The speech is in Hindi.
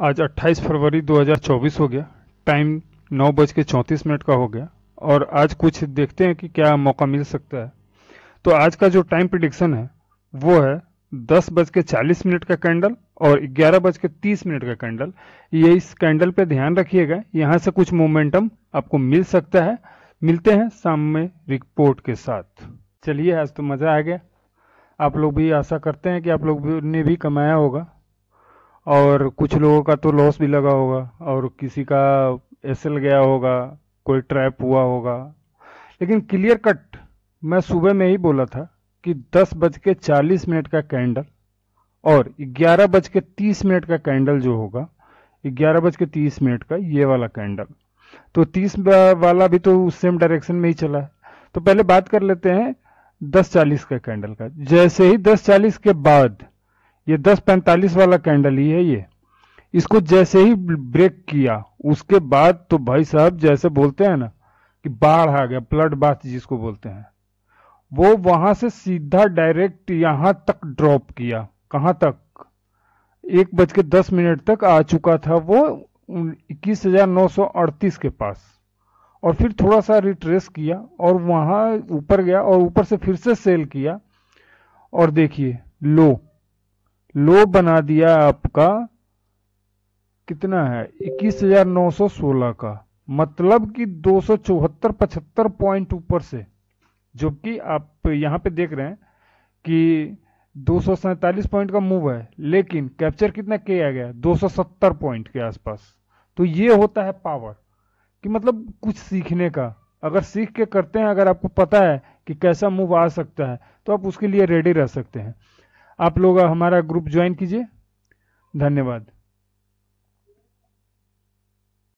आज 28 फरवरी 2024 हो गया टाइम नौ बज के चौंतीस मिनट का हो गया और आज कुछ देखते हैं कि क्या मौका मिल सकता है तो आज का जो टाइम प्रिडिक्शन है वो है दस बज के चालीस मिनट का कैंडल और ग्यारह बज के तीस मिनट का कैंडल ये इस कैंडल पे ध्यान रखिएगा यहाँ से कुछ मोमेंटम आपको मिल सकता है मिलते हैं शाम में रिपोर्ट के साथ चलिए आज तो मज़ा आ गया आप लोग भी आशा करते हैं कि आप लोग ने भी कमाया होगा और कुछ लोगों का तो लॉस भी लगा होगा और किसी का एसल गया होगा कोई ट्रैप हुआ होगा लेकिन क्लियर कट मैं सुबह में ही बोला था कि दस बज के चालीस मिनट का कैंडल और ग्यारह बज के तीस मिनट का कैंडल जो होगा ग्यारह बज के तीस मिनट का ये वाला कैंडल तो तीस वाला भी तो उस सेम डायरेक्शन में ही चला है तो पहले बात कर लेते हैं दस चालीस का कैंडल का जैसे ही दस चालीस के बाद ये दस पैंतालीस वाला कैंडल ही है ये इसको जैसे ही ब्रेक किया उसके बाद तो भाई साहब जैसे बोलते हैं ना कि बाढ़ आ गया फ्लड बाथ जिसको बोलते हैं वो वहां से सीधा डायरेक्ट यहां तक ड्रॉप किया कहां तक एक बज के दस मिनट तक आ चुका था वो इक्कीस हजार नौ सौ अड़तीस के पास और फिर थोड़ा सा रिट्रेस किया और वहां ऊपर गया और ऊपर से फिर से सेल किया और देखिए लो लो बना दिया आपका कितना है 21,916 का मतलब कि दो सौ चौहत्तर पचहत्तर पॉइंट ऊपर से जो कि आप यहां पे देख रहे हैं कि दो पॉइंट का मूव है लेकिन कैप्चर कितना किया गया 270 पॉइंट के आसपास तो ये होता है पावर कि मतलब कुछ सीखने का अगर सीख के करते हैं अगर आपको पता है कि कैसा मूव आ सकता है तो आप उसके लिए रेडी रह सकते हैं आप लोग हमारा ग्रुप ज्वाइन कीजिए धन्यवाद